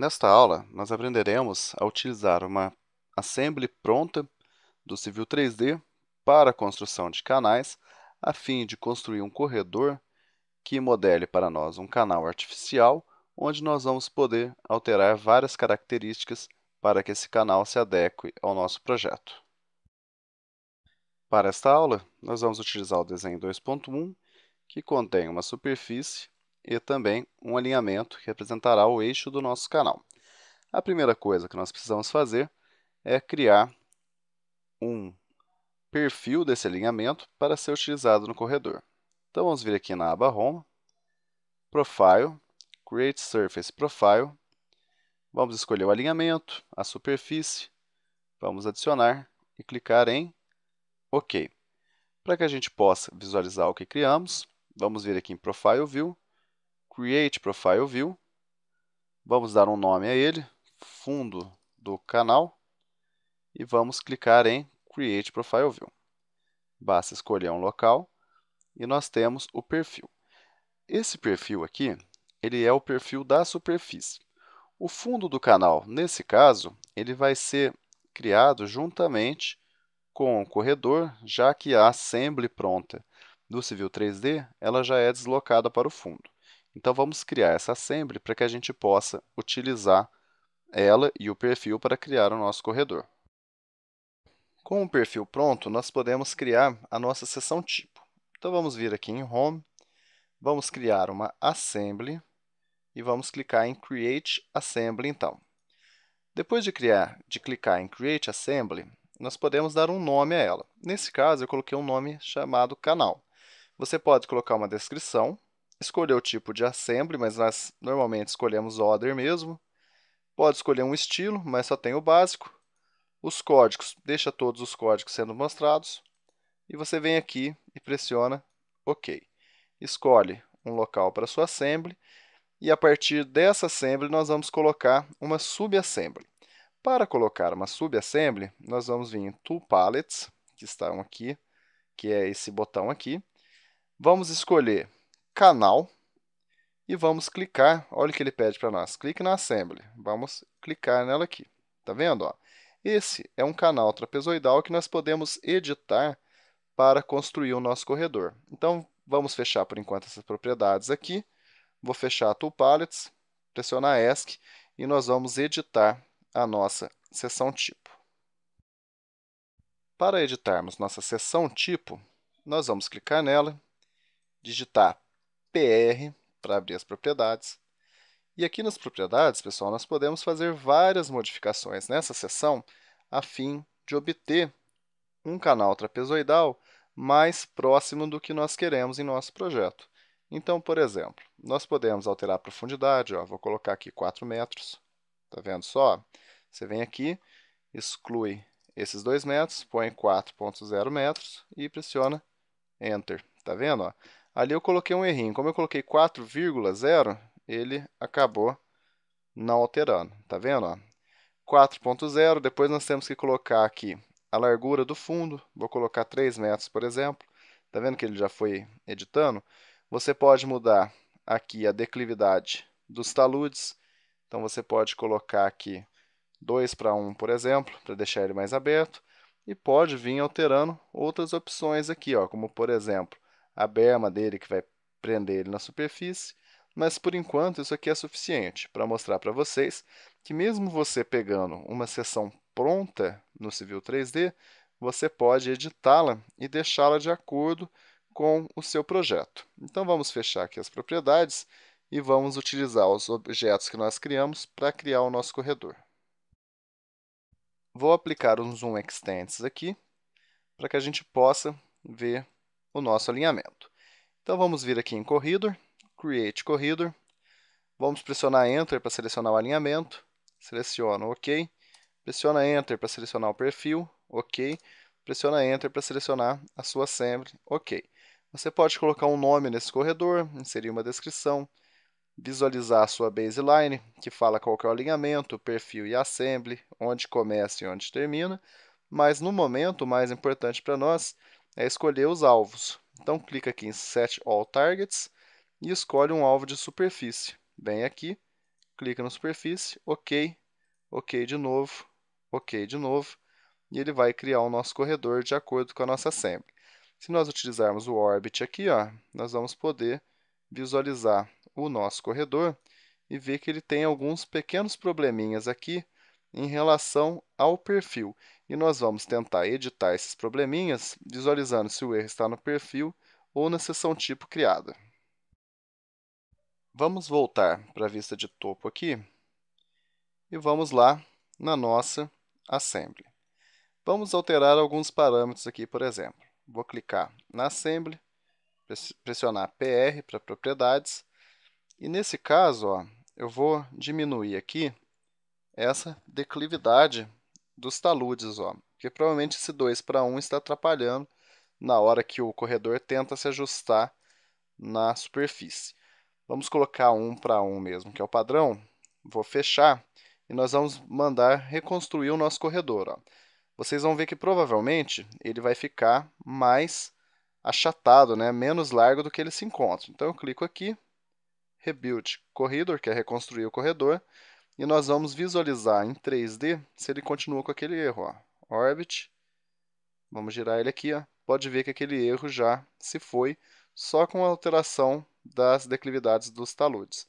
Nesta aula, nós aprenderemos a utilizar uma assembly pronta do Civil 3D para a construção de canais, a fim de construir um corredor que modele para nós um canal artificial, onde nós vamos poder alterar várias características para que esse canal se adeque ao nosso projeto. Para esta aula, nós vamos utilizar o desenho 2.1, que contém uma superfície e também um alinhamento que representará o eixo do nosso canal. A primeira coisa que nós precisamos fazer é criar um perfil desse alinhamento para ser utilizado no corredor. Então vamos vir aqui na aba Home, Profile, Create Surface Profile, vamos escolher o alinhamento, a superfície, vamos adicionar e clicar em OK. Para que a gente possa visualizar o que criamos, vamos vir aqui em Profile View, Create Profile View. Vamos dar um nome a ele, fundo do canal, e vamos clicar em Create Profile View. Basta escolher um local e nós temos o perfil. Esse perfil aqui, ele é o perfil da superfície. O fundo do canal, nesse caso, ele vai ser criado juntamente com o corredor, já que a assembly pronta do Civil 3D ela já é deslocada para o fundo. Então vamos criar essa assembly para que a gente possa utilizar ela e o perfil para criar o nosso corredor. Com o perfil pronto, nós podemos criar a nossa seção tipo. Então vamos vir aqui em Home, vamos criar uma assembly e vamos clicar em Create Assembly então. Depois de criar, de clicar em Create Assembly, nós podemos dar um nome a ela. Nesse caso, eu coloquei um nome chamado canal. Você pode colocar uma descrição, escolher o tipo de assembly, mas nós normalmente escolhemos order mesmo. Pode escolher um estilo, mas só tem o básico. Os códigos, deixa todos os códigos sendo mostrados. E você vem aqui e pressiona OK. Escolhe um local para sua assembly e a partir dessa assembly nós vamos colocar uma subassembly. Para colocar uma subassembly, nós vamos vir em Tool Palettes, que estão aqui, que é esse botão aqui. Vamos escolher canal e vamos clicar. Olha o que ele pede para nós. Clique na Assembly. Vamos clicar nela aqui. Está vendo? Ó? Esse é um canal trapezoidal que nós podemos editar para construir o nosso corredor. Então, vamos fechar por enquanto essas propriedades aqui. Vou fechar a Tool Palettes, pressionar ESC e nós vamos editar a nossa seção tipo. Para editarmos nossa seção tipo, nós vamos clicar nela, digitar PR para abrir as propriedades. E aqui nas propriedades, pessoal, nós podemos fazer várias modificações nessa seção a fim de obter um canal trapezoidal mais próximo do que nós queremos em nosso projeto. Então, por exemplo, nós podemos alterar a profundidade, ó, vou colocar aqui 4 metros, tá vendo só? Você vem aqui, exclui esses 2 metros, põe 4.0 metros e pressiona Enter, tá vendo? Ó? Ali eu coloquei um errinho. Como eu coloquei 4,0, ele acabou não alterando. Tá vendo? 4,0, depois nós temos que colocar aqui a largura do fundo. Vou colocar 3 metros, por exemplo. Tá vendo que ele já foi editando? Você pode mudar aqui a declividade dos taludes. Então você pode colocar aqui 2 para 1, por exemplo, para deixar ele mais aberto. E pode vir alterando outras opções aqui, ó, como por exemplo, a berma dele que vai prender ele na superfície, mas por enquanto isso aqui é suficiente para mostrar para vocês que mesmo você pegando uma seção pronta no Civil 3D, você pode editá-la e deixá-la de acordo com o seu projeto. Então vamos fechar aqui as propriedades e vamos utilizar os objetos que nós criamos para criar o nosso corredor. Vou aplicar um Zoom Extents aqui para que a gente possa ver o nosso alinhamento. Então vamos vir aqui em Corridor, Create Corridor, vamos pressionar Enter para selecionar o alinhamento, seleciono OK, pressiona Enter para selecionar o perfil, OK, pressiona Enter para selecionar a sua assembly, OK. Você pode colocar um nome nesse corredor, inserir uma descrição, visualizar a sua baseline, que fala qual que é o alinhamento, perfil e assembly, onde começa e onde termina, mas no momento o mais importante para nós é escolher os alvos. Então clica aqui em Set All Targets e escolhe um alvo de superfície. Vem aqui, clica na superfície, OK, OK de novo, OK de novo, e ele vai criar o nosso corredor de acordo com a nossa assembly. Se nós utilizarmos o Orbit aqui, ó, nós vamos poder visualizar o nosso corredor e ver que ele tem alguns pequenos probleminhas aqui em relação ao perfil. E nós vamos tentar editar esses probleminhas visualizando se o erro está no perfil ou na seção tipo criada. Vamos voltar para a vista de topo aqui e vamos lá na nossa Assembly. Vamos alterar alguns parâmetros aqui, por exemplo. Vou clicar na Assembly, pressionar PR para propriedades e nesse caso ó, eu vou diminuir aqui essa declividade dos taludes, ó, porque provavelmente esse 2 para 1 está atrapalhando na hora que o corredor tenta se ajustar na superfície. Vamos colocar 1 para 1 mesmo, que é o padrão. Vou fechar e nós vamos mandar reconstruir o nosso corredor. Ó. Vocês vão ver que provavelmente ele vai ficar mais achatado, né? menos largo do que ele se encontra. Então eu clico aqui, Rebuild Corridor, que é reconstruir o corredor. E nós vamos visualizar em 3D se ele continua com aquele erro. Ó. Orbit, vamos girar ele aqui, ó. pode ver que aquele erro já se foi, só com a alteração das declividades dos taludes.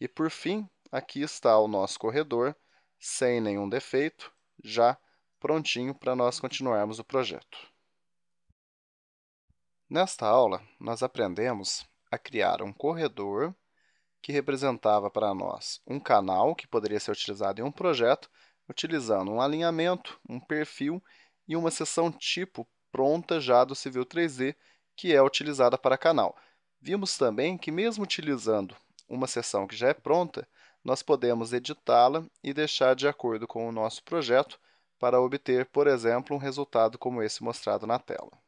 E por fim, aqui está o nosso corredor, sem nenhum defeito, já prontinho para nós continuarmos o projeto. Nesta aula, nós aprendemos a criar um corredor que representava para nós um canal que poderia ser utilizado em um projeto, utilizando um alinhamento, um perfil e uma seção tipo pronta já do Civil 3D, que é utilizada para canal. Vimos também que mesmo utilizando uma seção que já é pronta, nós podemos editá-la e deixar de acordo com o nosso projeto para obter, por exemplo, um resultado como esse mostrado na tela.